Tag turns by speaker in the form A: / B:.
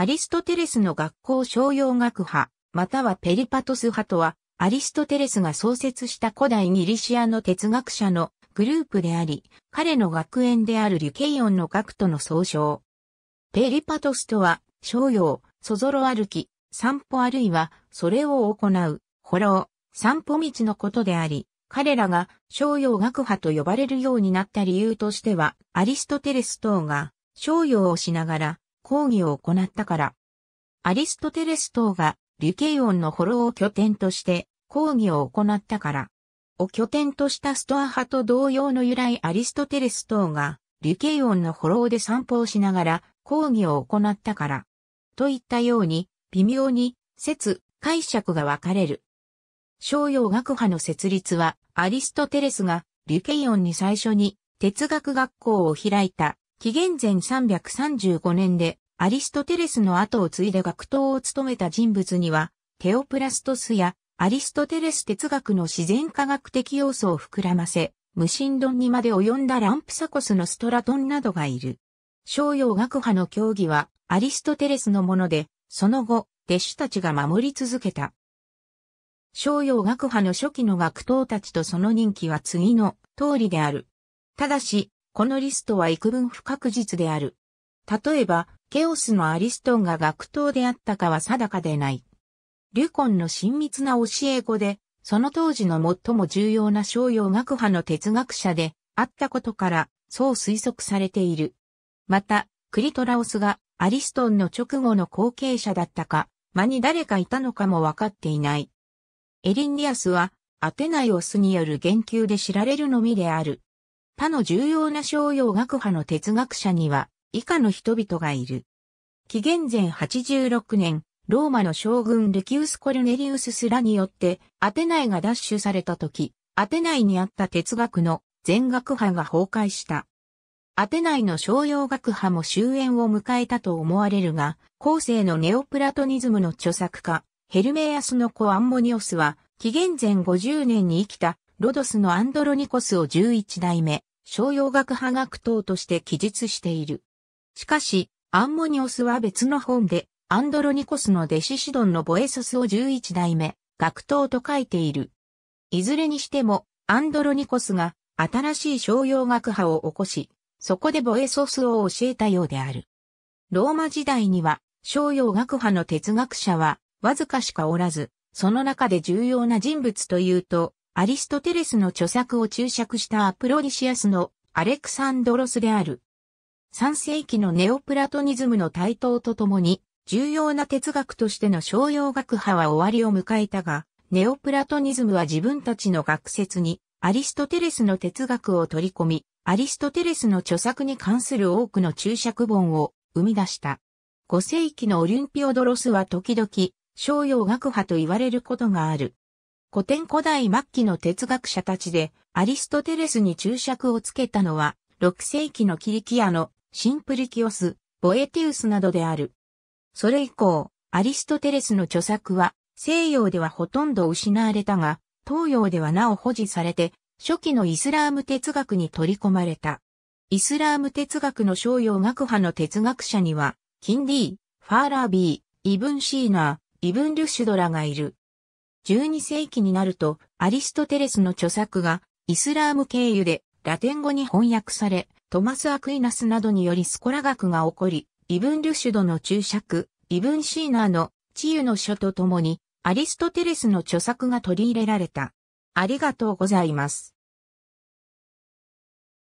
A: アリストテレスの学校商用学派、またはペリパトス派とは、アリストテレスが創設した古代ギリシアの哲学者のグループであり、彼の学園であるリュケイオンの学徒の総称。ペリパトスとは、商用、そぞろ歩き、散歩あるいは、それを行う、歩廊、散歩道のことであり、彼らが商用学派と呼ばれるようになった理由としては、アリストテレス等が商用をしながら講義を行ったから。アリストテレス等がリュケイオンのフォローを拠点として講義を行ったから。を拠点としたストア派と同様の由来アリストテレス等がリュケイオンのフォローで散歩をしながら講義を行ったから。といったように微妙に説、解釈が分かれる。商用学派の設立はアリストテレスがリュケイオンに最初に哲学学校を開いた紀元前335年でアリストテレスの後を継いで学頭を務めた人物には、テオプラストスやアリストテレス哲学の自然科学的要素を膨らませ、無神論にまで及んだランプサコスのストラトンなどがいる。商用学派の教義はアリストテレスのもので、その後、弟子たちが守り続けた。商用学派の初期の学徒たちとその人気は次の通りである。ただし、このリストは幾分不確実である。例えば、ケオスのアリストンが学頭であったかは定かでない。リュコンの親密な教え子で、その当時の最も重要な商用学派の哲学者であったことから、そう推測されている。また、クリトラオスがアリストンの直後の後継者だったか、間に誰かいたのかもわかっていない。エリンディアスは、アテナイオスによる言及で知られるのみである。他の重要な商用学派の哲学者には、以下の人々がいる。紀元前86年、ローマの将軍ルキウス・コルネリウススらによって、アテナイが奪取された時、アテナイにあった哲学の全学派が崩壊した。アテナイの商用学派も終焉を迎えたと思われるが、後世のネオプラトニズムの著作家、ヘルメアスの子アンモニオスは、紀元前50年に生きたロドスのアンドロニコスを11代目、商用学派学等として記述している。しかし、アンモニオスは別の本で、アンドロニコスの弟子シドンのボエソスを11代目、学等と書いている。いずれにしても、アンドロニコスが新しい商用学派を起こし、そこでボエソスを教えたようである。ローマ時代には、商用学派の哲学者は、わずかしかおらず、その中で重要な人物というと、アリストテレスの著作を注釈したアプロディシアスのアレクサンドロスである。3世紀のネオプラトニズムの台頭とともに、重要な哲学としての商用学派は終わりを迎えたが、ネオプラトニズムは自分たちの学説に、アリストテレスの哲学を取り込み、アリストテレスの著作に関する多くの注釈本を生み出した。5世紀のオリンピオドロスは時々、商用学派と言われることがある。古典古代末期の哲学者たちでアリストテレスに注釈をつけたのは6世紀のキリキアのシンプリキオス、ボエティウスなどである。それ以降、アリストテレスの著作は西洋ではほとんど失われたが、東洋ではなお保持されて、初期のイスラーム哲学に取り込まれた。イスラーム哲学の商用学派の哲学者には、キンディー、ファーラービー、イブン・シーナー、イブン・リュシュドラがいる。12世紀になると、アリストテレスの著作が、イスラーム経由で、ラテン語に翻訳され、トマス・アクイナスなどによりスコラ学が起こり、イブン・ルシュドの注釈、イブン・シーナーの治癒の書とともに、アリストテレスの著作が取り入れられた。ありがとうございます。